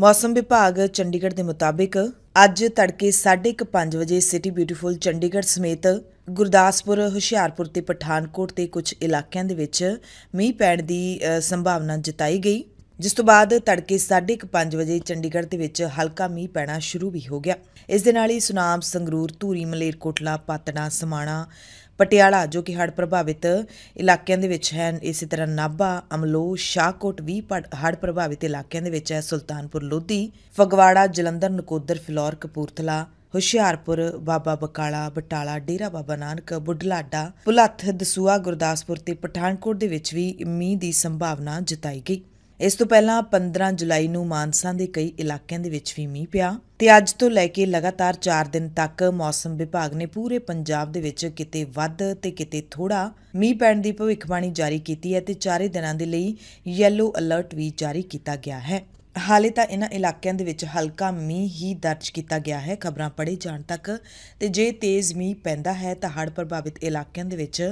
ਮੌਸਮ ਵਿਭਾਗ ਚੰਡੀਗੜ੍ਹ ਦੇ ਮੁਤਾਬਿਕ ਅੱਜ ਤੜਕੇ 5:30 ਵਜੇ ਸਿਟੀ ਬਿਊਟੀਫੁਲ ਚੰਡੀਗੜ੍ਹ ਸਮੇਤ ਗੁਰਦਾਸਪੁਰ ਹੁਸ਼ਿਆਰਪੁਰ ਤੇ ਪਠਾਨਕੋਟ ਤੇ ਕੁਝ ਇਲਾਕਿਆਂ ਦੇ ਵਿੱਚ ਮੀਂਹ ਪੈਣ ਦੀ ਸੰਭਾਵਨਾ ਜਤਾਈ ਗਈ ਜਿਸ ਤੋਂ ਬਾਅਦ ਤੜਕੇ 5:30 ਵਜੇ ਚੰਡੀਗੜ੍ਹ ਦੇ ਵਿੱਚ ਹਲਕਾ ਮੀਂਹ ਪੈਣਾ ਸ਼ੁਰੂ ਵੀ ਹੋ ਗਿਆ ਇਸ ਦੇ ਨਾਲ ਹੀ ਸੁਨਾਮ ਸੰਗਰੂਰ ਧੂਰੀ ਮਲੇਰਕੋਟਲਾ ਪਾਤੜਾ ਸਮਾਣਾ ਪਟਿਆਲਾ ਜੋ ਕਿ ਹੜ੍ਹ ਪ੍ਰਭਾਵਿਤ ਇਲਾਕਿਆਂ ਦੇ ਵਿੱਚ ਹੈ ਇਸੇ ਤਰ੍ਹਾਂ ਨਾਭਾ ਅਮਲੋ ਸ਼ਾਹਕੋਟ ਵੀ ਹੜ੍ਹ ਪ੍ਰਭਾਵਿਤ ਇਲਾਕਿਆਂ ਦੇ ਵਿੱਚ ਹੈ ਸੁਲਤਾਨਪੁਰ ਲੋਧੀ ਫਗਵਾੜਾ ਜਲੰਧਰ ਨਕੋਦਰ ਫਿਲੌਰ ਕਪੂਰਥਲਾ ਹੁਸ਼ਿਆਰਪੁਰ ਬਾਬਾ ਬਕਾਲਾ ਬਟਾਲਾ ਡੇਰਾ ਬਾਬਾ ਨਾਨਕ ਬੁੱਢਲਾਡਾ ਪੁਲੱਥ ਦਸੂਆ ਗੁਰਦਾਸਪੁਰ ਤੇ ਪਠਾਨਕੋਟ ਦੇ ਵਿੱਚ ਵੀ ਮੀਂਹ ਦੀ ਸੰਭਾਵਨਾ ਜਤਾਈ ਗਈ ਇਸ ਤੋਂ ਪਹਿਲਾਂ 15 ਜੁਲਾਈ ਨੂੰ ਮਾਨਸਾ ਦੇ ਕਈ ਇਲਾਕਿਆਂ ਦੇ ਵਿੱਚ ਵੀ ਮੀਂਹ ਪਿਆ ਤੇ ਅੱਜ ਤੋਂ ਲੈ ਕੇ ਲਗਾਤਾਰ 4 ਦਿਨ ਤੱਕ ਮੌਸਮ ਵਿਭਾਗ ਨੇ ਪੂਰੇ ਪੰਜਾਬ ਦੇ ਵਿੱਚ ਕਿਤੇ ਵੱਧ ਤੇ ਕਿਤੇ ਥੋੜਾ ਮੀਂਹ ਪੈਣ ਦੀ ਭਵਿੱਖਬਾਣੀ ਜਾਰੀ ਕੀਤੀ ਹੈ ਤੇ ਚਾਰੇ ਦਿਨਾਂ ਦੇ ਲਈ ਯੈਲੋ ਅਲਰਟ ਵੀ ਜਾਰੀ ਕੀਤਾ ਗਿਆ ਹੈ ਹਾਲੇ ਤਾਂ ਇਹਨਾਂ ਇਲਾਕਿਆਂ ਦੇ ਵਿੱਚ ਹਲਕਾ ਮੀਂਹ ਹੀ ਦਰਜ ਕੀਤਾ ਗਿਆ ਹੈ ਖਬਰਾਂ ਪੜੇ ਜਾਣ ਤੱਕ ਤੇ ਜੇ ਤੇਜ਼ ਮੀਂਹ ਪੈਂਦਾ ਹੈ ਤਾਂ ਹੜ੍ਹ ਪ੍ਰਭਾਵਿਤ ਇਲਾਕਿਆਂ ਦੇ ਵਿੱਚ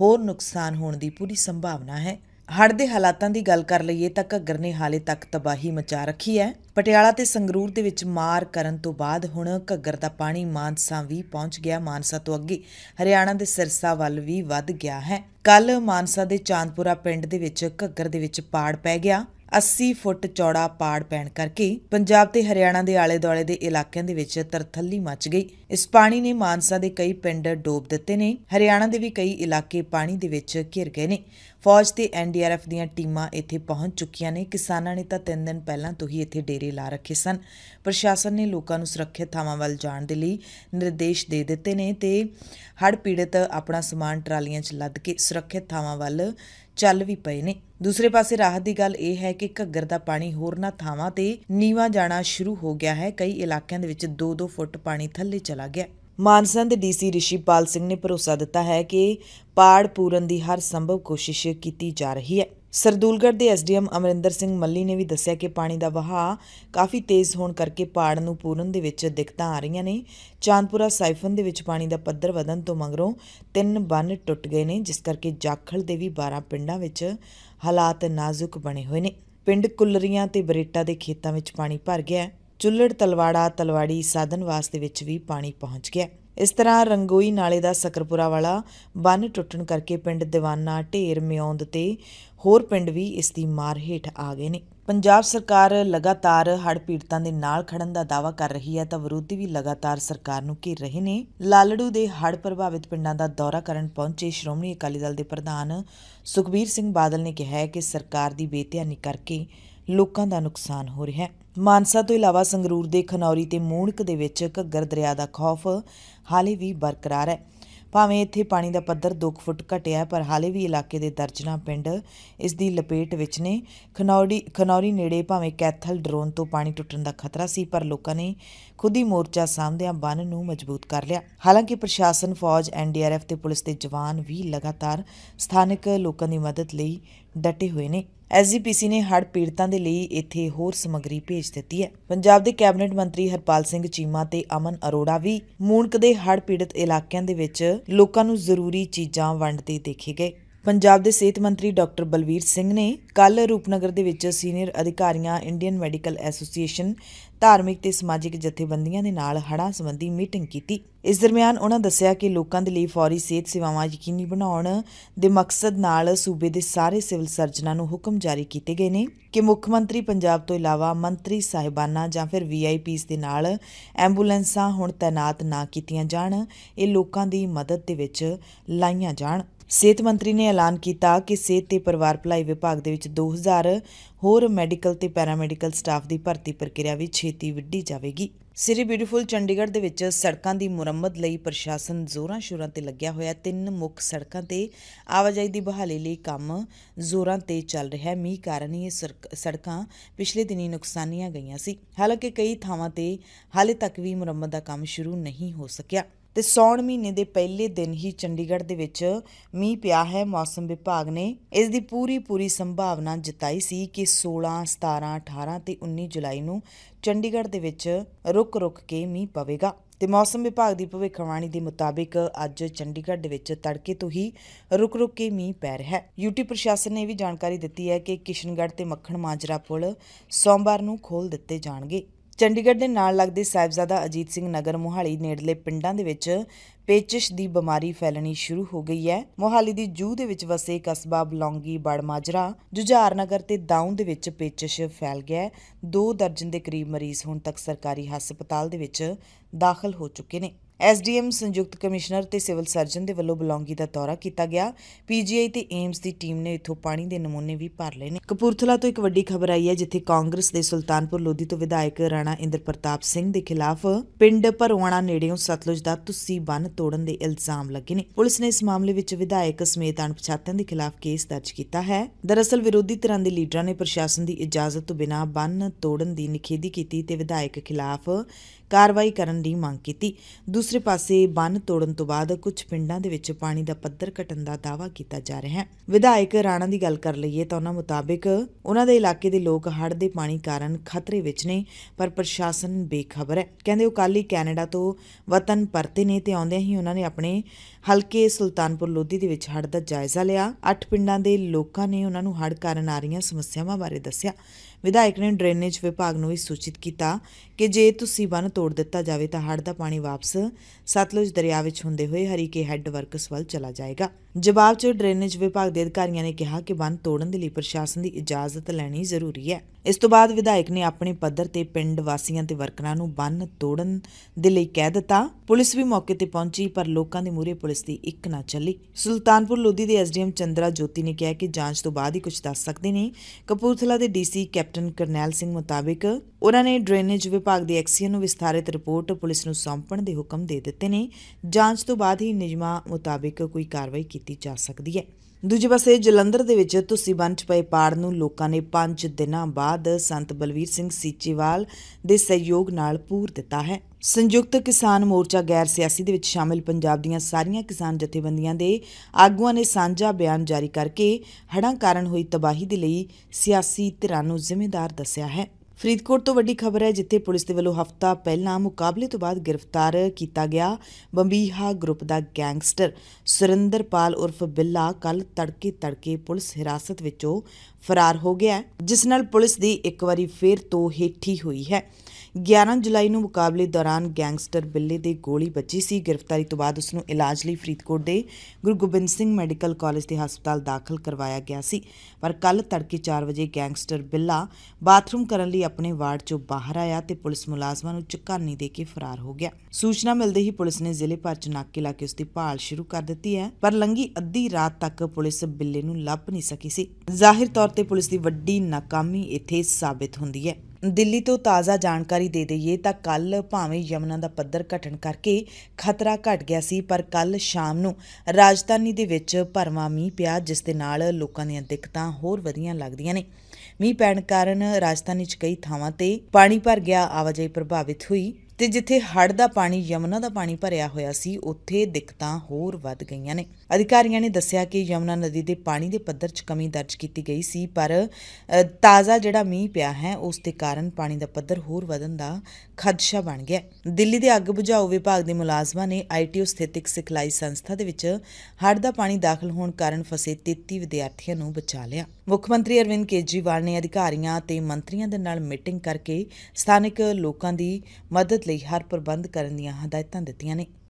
ਹੋਰ ਨੁਕਸਾਨ ਹੋਣ ਦੀ ਪੂਰੀ ਸੰਭਾਵਨਾ ਹੈ ਹੜ੍ਹ ਦੇ ਹਾਲਾਤਾਂ ਦੀ ਗੱਲ ਕਰ ਲਈਏ ਤਾਂ ਘੱਗਰ ਨੇ ਹਾਲੇ ਤੱਕ ਤਬਾਹੀ ਮਚਾ ਰੱਖੀ ਹੈ ਪਟਿਆਲਾ ਤੇ ਸੰਗਰੂਰ ਦੇ ਵਿੱਚ ਮਾਰ ਕਰਨ ਤੋਂ ਬਾਅਦ ਹੁਣ ਘੱਗਰ ਦਾ ਪਾਣੀ ਮਾਨਸਾ ਵੀ ਪਹੁੰਚ ਗਿਆ ਮਾਨਸਾ ਤੋਂ ਅੱਗੇ ਹਰਿਆਣਾ ਦੇ ਸਿਰਸਾ ਵੱਲ ਵੀ ਵੱਧ ਗਿਆ ਹੈ ਕੱਲ ਮਾਨਸਾ ਦੇ ਚਾਂਦਪੁਰਾ ਪਿੰਡ ਦੇ ਵਿੱਚ ਘੱਗਰ ਦੇ ਵਿੱਚ ਪਾੜ ਪੈ ਗਿਆ 80 ਫੁੱਟ ਚੌੜਾ ਪਾੜ ਪੈਣ ਕਰਕੇ ਪੰਜਾਬ ਤੇ ਹਰਿਆਣਾ ਦੇ ਆਲੇ-ਦੁਆਲੇ ਦੇ ਇਲਾਕਿਆਂ ਦੇ ਵਿੱਚ ਤਰਥੱਲੀ ਮਚ ਗਈ ਇਸ ਪਾਣੀ ਨੇ ਮਾਨਸਾ ਦੇ ਕਈ ਪਿੰਡ ਡੋਬ ਦਿੱਤੇ ਨੇ ਹਰਿਆਣਾ ਦੇ ਵੀ ਕਈ ਇਲਾਕੇ ਪਾਣੀ ਦੇ ਵਿੱਚ ਘਿਰ ਗਏ ਨੇ ਫੌਜ ਤੇ ਐਨਡੀਆਰਐਫ ਦੀਆਂ ਟੀਮਾਂ ਇੱਥੇ ਪਹੁੰਚ ਚੁੱਕੀਆਂ ਨੇ ਕਿਸਾਨਾਂ ਨੇ ਤਾਂ 3 ਦਿਨ ਪਹਿਲਾਂ ਤੋਂ ਹੀ ਇੱਥੇ ਡੇਰੇ ਲਾ ਰੱਖੇ ਸਨ ਪ੍ਰਸ਼ਾਸਨ ਨੇ ਲੋਕਾਂ ਨੂੰ ਸੁਰੱਖਿਅਤ ਥਾਵਾਂ ਵੱਲ ਜਾਣ ਦੇ ਲਈ ਨਿਰਦੇਸ਼ ਦੇ ਦਿੱਤੇ ਨੇ ਤੇ ਹੜ ਪੀੜਤ ਆਪਣਾ ਸਮਾਨ ਟਰਾਲੀਆਂ 'ਚ ਲੱਦ ਕੇ ਸੁਰੱਖਿਅਤ ਥਾਵਾਂ ਵੱਲ ਚੱਲ ਵੀ ਪਏ ਨੇ ਦੂਸਰੇ ਪਾਸੇ ਰਾਹਤ ਦੀ ਗੱਲ ਇਹ ਹੈ ਕਿ ਘੱਗਰ ਦਾ ਪਾਣੀ ਨਾ ਥਾਵਾਂ ਤੇ ਨੀਵਾ ਜਾਣਾ ਸ਼ੁਰੂ ਹੋ ਗਿਆ ਹੈ ਕਈ ਇਲਾਕਿਆਂ ਦੇ ਵਿੱਚ 2-2 ਫੁੱਟ ਪਾਣੀ ਥੱਲੇ ਚਲਾ ਗਿਆ ਮਾਨਸਾ ਦੇ ਡੀਸੀ ਰਿਸ਼ੀਪਾਲ ਸਿੰਘ ਨੇ ਭਰੋਸਾ ਦਿੱਤਾ ਹੈ ਕਿ ਪਾੜ ਪੂਰਨ ਦੀ ਹਰ ਸੰਭਵ ਕੋਸ਼ਿਸ਼ ਕੀਤੀ ਜਾ ਰਹੀ ਹੈ ਸਰਦੂਲਗੜ੍ਹ ਦੇ ਐਸਡੀਐਮ ਅਮਰਿੰਦਰ ਸਿੰਘ ਮੱਲੀ ਨੇ ਵੀ ਦੱਸਿਆ ਕਿ ਪਾਣੀ ਦਾ ਵਹਾਅ ਕਾਫੀ ਤੇਜ਼ ਹੋਣ ਕਰਕੇ ਪਾੜ ਨੂੰ ਪੂਰਨ ਦੇ ਵਿੱਚ ਦਿੱਕਤਾਂ ਆ ਰਹੀਆਂ ਨੇ ਚਾਂਦਪੁਰਾ ਸਾਈਫਨ ਦੇ ਵਿੱਚ ਪਾਣੀ ਦਾ ਪੱਧਰ ਵਧਣ ਤੋਂ ਮਗਰੋਂ ਤਿੰਨ ਬੰਨ ਟੁੱਟ ਗਏ ਨੇ ਜਿਸ ਕਰਕੇ ਜਾਖਲ ਦੇ ਵੀ 12 ਪਿੰਡਾਂ ਵਿੱਚ ਹਾਲਾਤ ਨਾਜ਼ੁਕ ਬਣੇ ਹੋਏ ਨੇ ਪਿੰਡ ਕੁੱਲਰੀਆਂ ਤੇ ਬਰੇਟਾ ਦੇ ਖੇਤਾਂ ਵਿੱਚ ਪਾਣੀ ਭਰ ਗਿਆ ਚੁੱਲੜ ਤਲਵਾੜਾ ਤਲਵਾੜੀ ਸਾਧਨ ਵਾਸਤੇ ਦੇ ਵਿੱਚ ਵੀ ਪਾਣੀ ਪਹੁੰਚ ਗਿਆ ਇਸ ਤਰ੍ਹਾਂ ਰੰਗੋਈ ਨਾਲੇ ਦਾ ਸਕਰਪੁਰਾ ਵਾਲਾ ਬੰਨ ਟੁੱਟਣ ਕਰਕੇ ਪਿੰਡ ਦੀਵਾਨਾ ਢੇਰ ਮਿਉਂਦ ਤੇ ਹੋਰ ਪਿੰਡ ਵੀ ਇਸ ਦੀ ਮਾਰ ਹੇਠ ਆ ਗਏ ਨੇ ਪੰਜਾਬ ਸਰਕਾਰ ਲਗਾਤਾਰ ਹੜ ਪੀੜਤਾਂ ਦੇ ਨਾਲ ਖੜਨ ਦਾ ਦਾਵਾ ਕਰ ਰਹੀ ਹੈ ਤਾਂ ਵਿਰੋਧੀ ਵੀ ਲਗਾਤਾਰ ਸਰਕਾਰ ਨੂੰ ਘੇਰ ਰਹੇ ਨੇ ਲਾਲੜੂ ਦੇ ਹੜ ਪ੍ਰਭਾਵਿਤ ਪਿੰਡਾਂ ਦਾ ਦੌਰਾ ਕਰਨ ਪਹੁੰਚੇ ਸ਼੍ਰੋਮਣੀ ਅਕਾਲੀ ਦਲ ਦੇ ਪ੍ਰਧਾਨ ਸੁਖਬੀਰ ਸਿੰਘ ਬਾਦਲ ਨੇ ਕਿਹਾ ਹੈ ਕਿ ਸਰਕਾਰ ਦੀ ਬੇਧਿਆਨੀ ਕਰਕੇ ਲੋਕਾਂ ਦਾ ਨੁਕਸਾਨ ਹੋ ਰਿਹਾ ਹੈ ਮਾਨਸਾ ਤੋਂ ਇਲਾਵਾ ਸੰਗਰੂਰ ਦੇ ਖਨੌਰੀ ਤੇ ਮੂਣਕ ਦੇ ਵਿੱਚ ਘੱਗਰ ਦਰਿਆ ਦਾ ਖੌਫ ਹਾਲੇ ਵੀ ਬਰਕਰਾਰ ਹੈ ਭਾਵੇਂ ਇੱਥੇ ਪਾਣੀ ਦਾ ਪੱਧਰ 2 ਫੁੱਟ ਘਟਿਆ ਪਰ ਹਾਲੇ ਵੀ ਇਲਾਕੇ ਦੇ ਦਰਜਨਾ ਪਿੰਡ ਇਸ ਦੀ ਲਪੇਟ ਵਿੱਚ ਨੇ ਖਨੌਰੀ ਖਨੌਰੀ ਨੇੜੇ ਭਾਵੇਂ ਕੈਥਲ ਡਰੋਨ ਤੋਂ ਪਾਣੀ ਟੁੱਟਣ ਦਾ ਖਤਰਾ ਸੀ ਪਰ ਲੋਕਾਂ ਨੇ ਖੁਦ ਹੀ ਮੋਰਚਾ ਸਾਹਮਣਿਆਂ ਬੰਨ ਨੂੰ ਮਜ਼ਬੂਤ ਕਰ ਲਿਆ ਹਾਲਾਂਕਿ ਪ੍ਰਸ਼ਾਸਨ ਫੌਜ ਐਨਡੀਆਰਐਫ ਤੇ ਪੁਲਿਸ ਦੇ ਜਵਾਨ ਵੀ ਲਗਾਤਾਰ ਸਥਾਨਕ ਲੋਕਾਂ ਦੀ ਮਦਦ ਲਈ ਡਟੇ ਹੋਏ ਨੇ ਐਸਜੀਪੀਸੀ ਨੇ ਹੜ ਪੀੜਤਾਂ ਦੇ ਲਈ ਇੱਥੇ ਹੋਰ ਸਮੱਗਰੀ ਭੇਜ ਦਿੱਤੀ ਹੈ ਪੰਜਾਬ ਦੇ ਕੈਬਨਿਟ ਮੰਤਰੀ ਹਰਪਾਲ ਸਿੰਘ ਚੀਮਾ ਤੇ ਅਮਨ ਅਰੋੜਾ ਵੀ ਮੂਣਕ ਦੇ ਹੜ ਪੀੜਤ ਇਲਾਕਿਆਂ ਦੇ ਵਿੱਚ ਲੋਕਾਂ ਨੂੰ ਜ਼ਰੂਰੀ ਚੀਜ਼ਾਂ ਵੰਡਦੇ ਦੇਖੇ ਗਏ ਪੰਜਾਬ ਦੇ ਸਿਹਤ ਮੰਤਰੀ ਡਾਕਟਰ ਬਲਵੀਰ ਸਿੰਘ ਨੇ ਕੱਲ ਰੂਪਨਗਰ ਦੇ ਵਿੱਚ ਸੀਨੀਅਰ ਅਧਿਕਾਰੀਆਂ ਇੰਡੀਅਨ ਮੈਡੀਕਲ ਐਸੋਸੀਏਸ਼ਨ ਧਾਰਮਿਕ ਤੇ ਸਮਾਜਿਕ ਜਥੇਬੰਦੀਆਂ ਦੇ ਨਾਲ ਹੜਾ ਸੰਬੰਧੀ ਮੀਟਿੰਗ ਕੀਤੀ ਇਸ ਦਰਮਿਆਨ ਉਹਨਾਂ ਦੱਸਿਆ ਕਿ ਲੋਕਾਂ ਦੇ ਲਈ ਫੌਰੀ ਸਿਹਤ ਸੇਵਾਵਾਂ ਯਕੀਨੀ ਬਣਾਉਣ ਦੇ ਮਕਸਦ ਨਾਲ ਸੂਬੇ ਦੇ ਸਾਰੇ ਸਿਵਲ ਸਰਜਨਾਂ ਨੂੰ ਹੁਕਮ ਜਾਰੀ ਕੀਤੇ ਗਏ ਨੇ ਕਿ ਮੁੱਖ ਮੰਤਰੀ ਪੰਜਾਬ ਤੋਂ ਇਲਾਵਾ ਮੰਤਰੀ ਸਾਹਿਬਾਨਾਂ ਜਾਂ ਫਿਰ ਵੀਆਈਪੀਸ ਦੇ ਨਾਲ ਐਂਬੂਲੈਂਸਾਂ ਹੁਣ ਤਾਇਨਾਤ ਨਾ ਕੀਤੀਆਂ ਜਾਣ ਇਹ ਲੋਕਾਂ ਦੀ ਮਦਦ ਦੇ ਵਿੱਚ ਲਾਈਆਂ ਜਾਣ ਸਿਹਤ ਮੰਤਰੀ ਨੇ ਐਲਾਨ ਕੀਤਾ ਕਿ ਸਿਹਤ ਤੇ ਪਰਿਵਾਰ ਭਲਾਈ ਵਿਭਾਗ ਦੇ ਵਿੱਚ 2000 ਹੋਰ ਮੈਡੀਕਲ ਤੇ ਪੈਰਾਮੈਡੀਕਲ ਸਟਾਫ ਦੀ ਭਰਤੀ ਪ੍ਰਕਿਰਿਆ ਵੀ ਛੇਤੀ ਵਿੱਢੀ ਜਾਵੇਗੀ ਸ੍ਰੀ ਬਿਊਟੀਫੁਲ ਚੰਡੀਗੜ੍ਹ ਦੇ ਵਿੱਚ ਸੜਕਾਂ ਦੀ ਮੁਰੰਮਤ ਲਈ ਪ੍ਰਸ਼ਾਸਨ ਜ਼ੋਰਾਂ ਸ਼ੋਰਾਂ ਤੇ ਲੱਗਿਆ ਹੋਇਆ ਤਿੰਨ ਮੁੱਖ ਸੜਕਾਂ ਤੇ ਆਵਾਜਾਈ ਦੀ ਬਹਾਲੀ ਲਈ ਕੰਮ ਜ਼ੋਰਾਂ ਤੇ ਚੱਲ ਰਿਹਾ ਹੈ ਮੀਂਹ ਕਾਰਨ ਇਹ ਸੜਕਾਂ ਪਿਛਲੇ ਦਿਨੀ ਨੁਕਸਾਨੀਆਂ ਗਈਆਂ ਸੀ ਹਾਲਾਂਕਿ ਕਈ ਥਾਵਾਂ ਤੇ ਹਾਲੇ ਤੱਕ ਵੀ ਮੁਰੰਮਤ ਦਾ ਕੰਮ ਸ਼ੁਰੂ ਨਹੀਂ ਹੋ ਸਕਿਆ ਤੇ ਸੌਣ ਮਹੀਨੇ ਦੇ ਪਹਿਲੇ ਦਿਨ ਹੀ ਚੰਡੀਗੜ੍ਹ ਦੇ ਵਿੱਚ ਮੀਂਹ ਪਿਆ ਹੈ ਮੌਸਮ ਵਿਭਾਗ ਨੇ ਇਸ ਦੀ ਪੂਰੀ ਪੂਰੀ ਸੰਭਾਵਨਾ ਜਤਾਈ ਸੀ ਕਿ 16 17 18 ਤੇ 19 ਜੁਲਾਈ ਨੂੰ ਚੰਡੀਗੜ੍ਹ ਦੇ ਵਿੱਚ ਰੁਕ-ਰੁਕ ਕੇ ਮੀਂਹ ਪਵੇਗਾ ਤੇ ਮੌਸਮ ਵਿਭਾਗ ਦੀ ਭਵਿੱਖਬਾਣੀ ਦੇ ਮੁਤਾਬਿਕ ਅੱਜ ਚੰਡੀਗੜ੍ਹ ਦੇ ਵਿੱਚ ਤੜਕੇ ਤੋਂ ਹੀ ਰੁਕ-ਰੁਕ ਕੇ ਮੀਂਹ ਪੈ ਰਿਹਾ ਹੈ ਯੂਟੀ ਪ੍ਰਸ਼ਾਸਨ ਨੇ ਵੀ ਜਾਣਕਾਰੀ ਦਿੱਤੀ ਹੈ ਕਿ ਕਿਸ਼ਨਗੜ੍ਹ ਤੇ ਮੱਖਣ ਮਾਜਰਾ ਪੁਲ ਸੋਮਵਾਰ ਨੂੰ ਖੋਲ ਦਿੱਤੇ ਜਾਣਗੇ ਚੰਡੀਗੜ੍ਹ ਦੇ ਨਾਲ ਲੱਗਦੇ ਸਾਹਿਬਜ਼ਾਦਾ ਅਜੀਤ ਸਿੰਘ ਨਗਰ ਮੁਹਾਲੀ ਨੇੜਲੇ ਪਿੰਡਾਂ ਦੇ ਵਿੱਚ ਪੇਚਿਸ਼ ਦੀ ਬਿਮਾਰੀ ਫੈਲਣੀ ਸ਼ੁਰੂ ਹੋ ਗਈ ਹੈ ਮੁਹਾਲੀ ਦੀ ਜੂ ਦੇ ਵਿੱਚ ਵਸੇ ਕਸਬਾ ਬਲੌਂਗੀ ਬੜਮਾਜਰਾ ਜੁਝਾਰ ਨਗਰ ਤੇ ਦਾਉਂ ਦੇ ਵਿੱਚ ਪੇਚਿਸ਼ ਫੈਲ ਗਿਆ ਹੈ 2 ਦਰਜਨ ਦੇ ਕਰੀਬ ਮਰੀਜ਼ ਹੁਣ ਤੱਕ ਸਰਕਾਰੀ ਹਸਪਤਾਲ ਦੇ ਵਿੱਚ ਦਾਖਲ ਹੋ ਚੁੱਕੇ ਨੇ ਐਸਡੀਐਮ ਸੰਯੁਕਤ ਕਮਿਸ਼ਨਰ ਤੇ ਸਿਵਲ ਸਰਜਨ ਦੇ ਵੱਲੋਂ ਬਲੌਂਗੀ ਦਾ ਦੌਰਾ ਕੀਤਾ ਗਿਆ ਪੀਜੀਆਈ ਤੇ ਏਮਸ ਦੀ ਟੀਮ ਨੇ ਇਥੋਂ ਪਾਣੀ ਦੇ ਨਮੂਨੇ ਵੀ ਭਰ ਲਏ ਨੇ ਕਪੂਰਥਲਾ ਤੋਂ ਇੱਕ ਵੱਡੀ ਖਬਰ ਆਈ ਹੈ ਜਿੱਥੇ ਕਾਂਗਰਸ ਦੇ ਸੁਲਤਾਨਪੁਰ ਲੋਧੀ ਤੋਂ ਵਿਧਾਇਕ ਰਾਣਾ ਇੰਦਰ ਪ੍ਰਤਾਪ ਸਿੰਘ ਦੇ ਖਿਲਾਫ ਪਿੰਡ ਪਰਵਾਣਾ ਨੇੜਿਓਂ ਸਤਲੁਜ ਦਾ ਤੁਸੀਂ ਬੰਨ ਤੋੜਨ ਦੇ ਇਲਜ਼ਾਮ ਲੱਗੇ ਨੇ ਪੁਲਿਸ ਨੇ ਇਸ ਮਾਮਲੇ ਵਿੱਚ ਵਿਧਾਇਕ ਸਮੇਤ ਅਣਪਛਾਤਿਆਂ ਦੇ ਖਿਲਾਫ ਕੇਸ ਦਰਜ ਕੀਤਾ ਹੈ ਦਰਅਸਲ ਵਿਰੋਧੀ ਧਿਰਾਂ ਦੇ ਲੀਡਰਾਂ ਨੇ ਪ੍ਰਸ਼ਾਸਨ ਦੀ ਇਜਾਜ਼ਤ ਤੋਂ ਬਿਨਾਂ ਬੰਨ ਤੋੜਨ ਦੀ ਨਿਖੇਧੀ ਕੀਤੀ ਤੇ ਵਿਧਾਇਕ ਖਿਲਾਫ ਕਾਰਵਾਈ ਕਰਨ ਦੀ ਮੰਗ ਕੀਤੀ ਦੂਸਰੇ ਪਾਸੇ ਬੰਨ ਤੋੜਨ ਤੋਂ ਬਾਅਦ ਕੁਝ ਪਿੰਡਾਂ ਦੇ ਵਿੱਚ ਪਾਣੀ ਦਾ ਪੱਧਰ ਘਟਣ ਦਾ ਦਾਵਾ ਕੀਤਾ ਜਾ ਰਿਹਾ ਹੈ ਵਿਧਾਇਕ ਰਾਣਾ ਦੀ ਗੱਲ ਕਰ ਲਈਏ ਤਾਂ ਉਹਨਾਂ ਮੁਤਾਬਕ ਉਹਨਾਂ ਦੇ ਇਲਾਕੇ ਦੇ ਲੋਕ ਹੜ੍ਹ ਦੇ ਪਾਣੀ ਕਾਰਨ ਖਤਰੇ ਵਿੱਚ ਨੇ ਪਰ ਪ੍ਰਸ਼ਾਸਨ ਬੇਖਬਰ ਹੈ ਕਹਿੰਦੇ ਉਹ ਹੀ ਕੈਨੇਡਾ ਤੋਂ ਵਤਨ ਪਰਤੇ ਨੇ ਤੇ ਆਉਂਦੇ ਹੀ ਉਹਨਾਂ ਨੇ ਆਪਣੇ ਹਲਕੇ ਸੁਲਤਾਨਪੁਰ ਲੋਧੀ ਦੇ ਵਿੱਚ ਹੜ੍ਹ ਦਾ ਜਾਇਜ਼ਾ ਲਿਆ 8 ਪਿੰਡਾਂ ਦੇ ਲੋਕਾਂ ਨੇ ਉਹਨਾਂ ਨੂੰ ਹੜ੍ਹ ਕਾਰਨ ਆ ਰਹੀਆਂ ਸਮੱਸਿਆਵਾਂ ਬਾਰੇ ਦੱਸਿਆ ਵਿਧਾਇਕ ਨੇ ਡਰੇਨੇਜ ਵਿਭਾਗ ਨੂੰ ਵੀ ਸੂਚਿਤ ਕੀਤਾ ਕਿ ਜੇ ਤੁਸੀਂ ਬੰਨ ਤੋੜ ਦਿੱਤਾ ਜਾਵੇ ਤਾਂ ਹੜ ਦਾ ਪਾਣੀ ਵਾਪਸ ਸਤਲੁਜ ਦਰਿਆ ਵਿੱਚ ਹੁੰਦੇ ਹੋਏ ਹਰੀਕੇ ਹੈੱਡ ਵਰਕਸ ਵੱਲ ਚਲਾ ਜਾਏਗਾ ਜਵਾਬ 'ਚ ਡਰੇਨੇਜ ਵਿਭਾਗ ਦੇ ਅਧਿਕਾਰੀਆਂ ਨੇ ਕਿਹਾ ਕਿ ਬੰਨ ਤੋੜਨ ਦੇ ਲਈ ਪ੍ਰਸ਼ਾਸਨ ਦੀ ਇਜਾਜ਼ਤ ਲੈਣੀ ਜ਼ਰੂਰੀ ਹੈ ਇਸ ਤੋਂ ਬਾਅਦ ਵਿਧਾਇਕ ਨੇ ਆਪਣੇ ਪੱਧਰ ਤੇ ਪਿੰਡ ਵਾਸੀਆਂ ਤੇ ਵਰਕਰਾਂ ਨੂੰ ਬੰਨ ਤੋੜਨ ਦੇ ਲਈ ਕਹਿ ਦਿੱਤਾ ਪੁਲਿਸ ਵੀ ਮੌਕੇ ਤੇ ਪਹੁੰਚੀ ਪਰ ਲੋਕਾਂ ਦੇ ਮੂਹਰੇ ਪੁਲਿਸ ਦੀ ਇੱਕ ਨਾ ਚੱਲੀ ਸੁਲਤਾਨਪੁਰ ਲੋਧੀ ਦੇ ਐਸਡੀਐਮ ਚੰਦਰਾ ਜੋਤੀ ਨੇ ਕਿਹਾ ਕਿ ਜਾਂਚ ਤੋਂ ਬਾਅਦ ਹੀ ਕੁਝ ਦੱਸ ਸਕਦੇ ਨੇ ਕਪੂਰਥਲਾ ਦੇ DC cap captain Karnail Singh ਮੁਤਾਬਿਕ ਉਹਨਾਂ ਨੇ ਡਰੇਨੇਜ ਵਿਭਾਗ ਦੀ ਐਕਸੀਅਨ ਨੂੰ ਵਿਸਥਾਰਿਤ ਰਿਪੋਰਟ ਪੁਲਿਸ ਨੂੰ ਸੌਂਪਣ ਦੇ ਹੁਕਮ ਦੇ ਦਿੱਤੇ ਨੇ ਜਾਂਚ ਤੋਂ ਬਾਅਦ ਹੀ ਨਿਯਮਾਂ ਮੁਤਾਬਿਕ ਕੋਈ ਕਾਰਵਾਈ ਕੀਤੀ ਜਾ ਸਕਦੀ ਹੈ ਦੂਜੇ ਪਾਸੇ ਜਲੰਧਰ ਦੇ ਵਿੱਚ ਤੁਸੀਂ ਬੰਚ ਪਏ ਪਾੜ ਨੂੰ ਲੋਕਾਂ ਨੇ 5 ਦਿਨਾਂ ਬਾਅਦ ਸੰਤ ਬਲਵੀਰ ਸਿੰਘ ਸੀਚੇਵਾਲ ਦੇ ਸਹਿਯੋਗ ਨਾਲ ਪੂਰ ਦਿੱਤਾ ਹੈ ਸੰਯੁਕਤ ਕਿਸਾਨ ਮੋਰਚਾ ਗੈਰ ਸਿਆਸੀ ਦੇ ਵਿੱਚ ਸ਼ਾਮਿਲ ਪੰਜਾਬ ਦੀਆਂ ਸਾਰੀਆਂ ਕਿਸਾਨ ਜਥੇਬੰਦੀਆਂ ਦੇ ਆਗੂਆਂ ਨੇ ਸਾਂਝਾ ਬਿਆਨ ਜਾਰੀ ਕਰਕੇ ਹੜਾਂ ਕਾਰਨ ਹੋਈ ਤਬਾਹੀ ਦੇ ਲਈ ਸਿਆਸੀ ਧਿਰਾਂ ਨੂੰ ਜ਼ਿੰਮੇਵਾਰ ਦੱਸਿਆ ਹੈ ਫਰੀਦਕੋਟ ਤੋਂ ਵੱਡੀ ਖਬਰ ਹੈ ਜਿੱਥੇ ਪੁਲਿਸ ਦੇ ਵੱਲੋਂ ਹਫ਼ਤਾ ਪਹਿਲਾਂ ਮੁਕਾਬਲੇ ਤੋਂ ਬਾਅਦ ਗ੍ਰਿਫਤਾਰ ਕੀਤਾ ਗਿਆ ਬੰਬੀਹਾ ਗਰੁੱਪ ਦਾ ਗੈਂਗਸਟਰ ਸੁਰਿੰਦਰਪਾਲ ਉਰਫ ਬਿੱਲਾ ਕੱਲ ਤੜਕੇ ਤੜਕੇ ਪੁਲਿਸ ਹਿਰਾਸਤ ਵਿੱਚੋਂ ਫਰਾਰ ਹੋ ਗਿਆ ਜਿਸ ਨਾਲ ਪੁਲਿਸ ਦੀ ਇੱਕ ਵਾਰੀ ਫੇਰ ਤੋਂ ਹੇਠੀ ਹੋਈ ਹੈ 11 ਜੁਲਾਈ ਨੂੰ ਮੁਕਾਬਲੇ ਦੌਰਾਨ ਗੈਂਗਸਟਰ ਬਿੱਲੇ ਦੇ ਗੋਲੀ ਵੱਜੀ ਸੀ ਗ੍ਰਿਫਤਾਰੀ ਤੋਂ ਬਾਅਦ ਉਸ ਨੂੰ ਇਲਾਜ ਲਈ ਫਰੀਦਕੋਟ ਦੇ ਗੁਰੂ ਗੋਬਿੰਦ ਸਿੰਘ ਮੈਡੀਕਲ ਕਾਲਜ ਦੇ ਹਸਪਤਾਲ ਦਾਖਲ ਕਰਵਾਇਆ ਗਿਆ ਸੀ ਪਰ ਕੱਲ ਤੜਕੇ 4 ਵਜੇ ਗੈਂਗਸਟਰ ਬਿੱਲਾ ਬਾਥਰੂਮ ਕਰਨ ਲਈ ਆਪਣੇ ਵਾਰਡ ਚੋਂ ਬਾਹਰ ਆਇਆ ਤੇ ਪੁਲਿਸ ਮੁਲਾਜ਼ਮਾਂ ਨੂੰ ਚੁਕਾਨੀ ਦੇ ਕੇ ਫਰਾਰ ਹੋ ਗਿਆ ਸੂਚਨਾ ਮਿਲਦੇ ਹੀ ਪੁਲਿਸ ਨੇ ਜ਼ਿਲ੍ਹੇ ਭਰ ਚ ਨਾਕੇ ਲਾ ਕੇ ਉਸ ਦੀ ਭਾਲ ਸ਼ੁਰੂ ਕਰ ਦਿੱਤੀ ਹੈ ਪਰ ਲੰਗੀ ਅੱਧੀ ਰਾਤ ਤੱਕ ਪੁਲਿਸ ਬਿੱਲੇ ਨੂੰ ਲੱਭ ਨਹੀਂ ਸਕੀ ਸੀ ਜ਼ਾਹਿਰ ਤੌਰ ਤੇ ਪੁਲਿਸ ਦੀ ਵੱਡੀ ਨਾਕਾਮੀ ਇੱਥੇ ਸਾਬਿਤ ਹੁੰਦੀ ਹੈ ਦਿੱਲੀ ਤੋਂ ਤਾਜ਼ਾ ਜਾਣਕਾਰੀ ਦੇ ਦਈਏ ਤਾਂ ਕੱਲ ਭਾਵੇਂ ਯਮਨਾ ਦਾ ਪੱਧਰ ਘਟਣ ਕਰਕੇ ਖਤਰਾ ਘਟ ਗਿਆ ਸੀ ਪਰ ਕੱਲ ਸ਼ਾਮ ਨੂੰ ਰਾਜਧਾਨੀ ਦੇ ਵਿੱਚ ਪਰਮਾਮੀ ਪਿਆ ਜਿਸ ਦੇ ਨਾਲ ਲੋਕਾਂ ਦੀਆਂ ਦਿੱਕਤਾਂ ਹੋਰ ਵਧੀਆਂ ਲੱਗਦੀਆਂ ਨੇ ਮੀਂਹ ਪੈਣ ਕਾਰਨ ਰਾਜਸਥਾਨੀ 'ਚ ਕਈ ਥਾਵਾਂ ਤੇ ਪਾਣੀ ਭਰ ਗਿਆ ਆਵਾਜਾਈ ਪ੍ਰਭਾਵਿਤ ਹੋਈ ਤੇ ਜਿੱਥੇ ਹੜ ਦਾ ਪਾਣੀ ਯਮਨਾ ਦਾ ਪਾਣੀ ਭਰਿਆ ਹੋਇਆ ਸੀ ਉੱਥੇ ਦਿੱਕਤਾਂ ਹੋਰ ਵੱਧ ਗਈਆਂ ਨੇ ਅਧਿਕਾਰੀਆਂ ਨੇ ਦੱਸਿਆ ਕਿ ਯਮਨਾ ਨਦੀ ਦੇ ਪਾਣੀ ਦੇ ਪੱਧਰ 'ਚ ਕਮੀ ਦਰਜ ਕੀਤੀ ਗਈ ਸੀ ਪਰ ਤਾਜ਼ਾ ਜਿਹੜਾ ਮੀਂਹ ਪਿਆ ਹੈ ਉਸ ਦੇ ਕਾਰਨ ਪਾਣੀ ਦਾ ਪੱਧਰ ਹੋਰ ਵਧਣ ਦਾ ਖਦਸ਼ਾ ਬਣ ਗਿਆ ਦਿੱਲੀ ਦੇ ਅੱਗ ਬੁਝਾਊ ਵਿਭਾਗ ਦੇ ਮੁਲਾਜ਼ਮਾਂ ਨੇ ਆਈਟੀਓ ਸਥਿਤਿਕ ਸਿਖਲਾਈ ਸੰਸਥਾ ਦੇ ਵਿੱਚ ਹੜ ਦਾ ਪਾਣੀ ਦਾਖਲ ਹੋਣ ਕਾਰਨ ਫਸੇ 33 ਵਿਦਿਆਰਥੀਆਂ ਨੂੰ ਬਚਾ ਲਿਆ ਮੁੱਖ ਮੰਤਰੀ ਅਰਵਿੰਦ ਕੇਜਰੀਵਾਲ ਨੇ ਅਧਿਕਾਰੀਆਂ ਤੇ ਮੰਤਰੀਆਂ ਦੇ ਨਾਲ ਮੀਟਿੰਗ ਕਰਕੇ ਸਥਾਨਕ ਲੋਕਾਂ ਦੀ ਮਦਦ ਲਈ ਹਰ ਪ੍ਰਬੰਧ ਕਰਨ ਦੀਆਂ ਹਦਾਇਤਾਂ ਦਿੱਤੀਆਂ ਨੇ